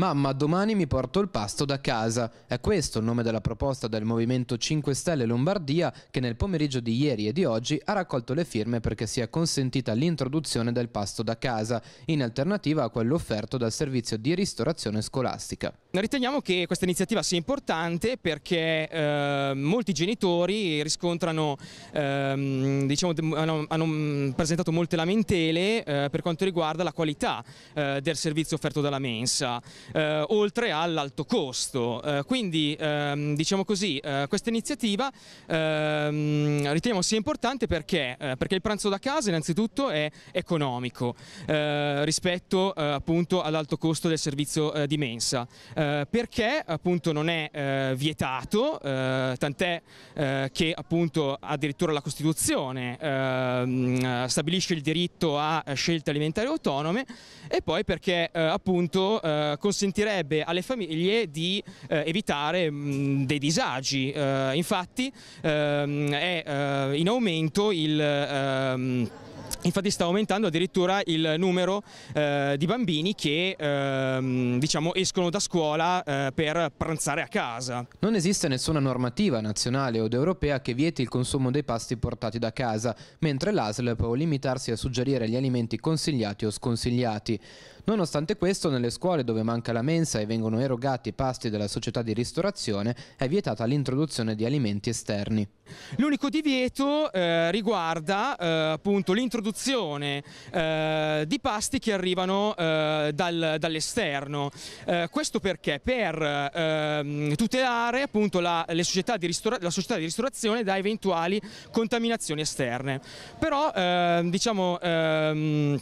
Mamma, domani mi porto il pasto da casa. È questo il nome della proposta del Movimento 5 Stelle Lombardia che nel pomeriggio di ieri e di oggi ha raccolto le firme perché sia consentita l'introduzione del pasto da casa, in alternativa a quello offerto dal servizio di ristorazione scolastica. Riteniamo che questa iniziativa sia importante perché eh, molti genitori riscontrano, eh, diciamo, hanno, hanno, mm, presentato molte lamentele eh, per quanto riguarda la qualità eh, del servizio offerto dalla mensa eh, oltre all'alto costo. Eh, quindi ehm, diciamo così, eh, questa iniziativa ehm, riteniamo sia importante perché, eh, perché, il pranzo da casa innanzitutto è economico eh, rispetto eh, appunto all'alto costo del servizio di mensa, perché appunto non è vietato, tant'è che appunto addirittura la Costituzione ehm, stabilisce il diritto a scelte alimentari autonome e poi perché appunto considera consentirebbe alle famiglie di eh, evitare mh, mm, dei disagi. Eh, infatti ehm, è eh, in aumento il... Ehm, Infatti sta aumentando addirittura il numero eh, di bambini che eh, diciamo, escono da scuola eh, per pranzare a casa. Non esiste nessuna normativa nazionale o europea che vieti il consumo dei pasti portati da casa, mentre l'ASL può limitarsi a suggerire gli alimenti consigliati o sconsigliati. Nonostante questo, nelle scuole dove manca la mensa e vengono erogati pasti della società di ristorazione, è vietata l'introduzione di alimenti esterni. L'unico divieto eh, riguarda eh, appunto l'introduzione eh, di pasti che arrivano eh, dal, dall'esterno. Eh, questo perché? Per ehm, tutelare appunto la, società la, società di ristorazione da eventuali contaminazioni esterne. Però ehm, diciamo... Ehm,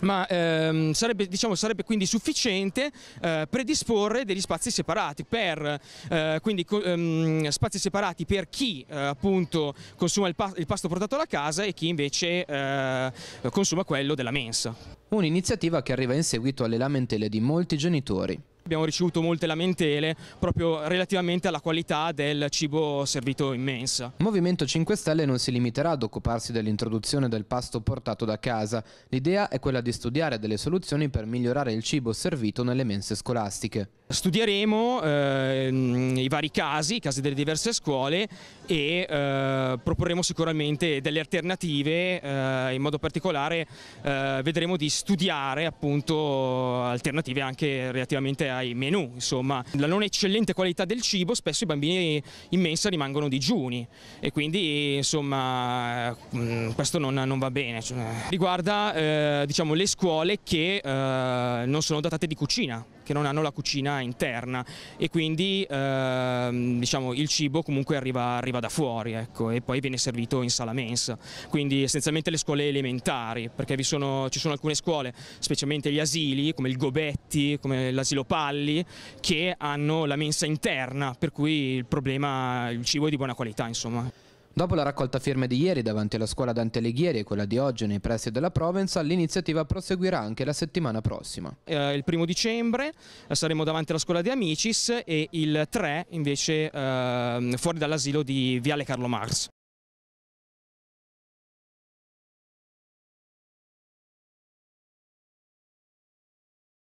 ma ehm, sarebbe, diciamo, sarebbe, quindi sufficiente eh, predisporre degli spazi separati, per, eh, quindi ehm, spazi separati per chi eh, appunto consuma il, pa il, pasto portato alla casa e chi invece eh, consuma quello della mensa. Un'iniziativa che arriva in seguito alle lamentele di molti genitori. Abbiamo ricevuto molte lamentele proprio relativamente alla qualità del cibo servito in mensa. Il Movimento 5 Stelle non si limiterà ad occuparsi dell'introduzione del pasto portato da casa. L'idea è quella di studiare delle soluzioni per migliorare il cibo servito nelle mense scolastiche. Studieremo ehm, i vari casi, i casi delle diverse scuole e eh, proporremo sicuramente delle alternative, eh, in modo particolare eh, vedremo di studiare appunto alternative anche relativamente ai menù, insomma la non eccellente qualità del cibo spesso i bambini in mensa rimangono digiuni e quindi insomma mm, questo non, non va bene. Cioè, riguarda eh, diciamo, le scuole che eh, non sono dotate di cucina, che non hanno la cucina interna e quindi eh, Ehm, diciamo, il cibo comunque arriva, arriva da fuori ecco, e poi viene servito in sala mensa, quindi essenzialmente le scuole elementari, perché sono, ci sono alcune scuole, specialmente gli asili, come il Gobetti, come l'asilo Palli, che hanno la mensa interna, per cui il problema, il cibo è di buona qualità insomma. Dopo la raccolta firme di ieri davanti alla scuola Dante Alighieri e quella di oggi nei pressi della Provenza, l'iniziativa proseguirà anche la settimana prossima. Eh, il primo dicembre eh, saremo davanti alla scuola di Amicis e il 3 invece eh, fuori dall'asilo di Viale Carlo Mars.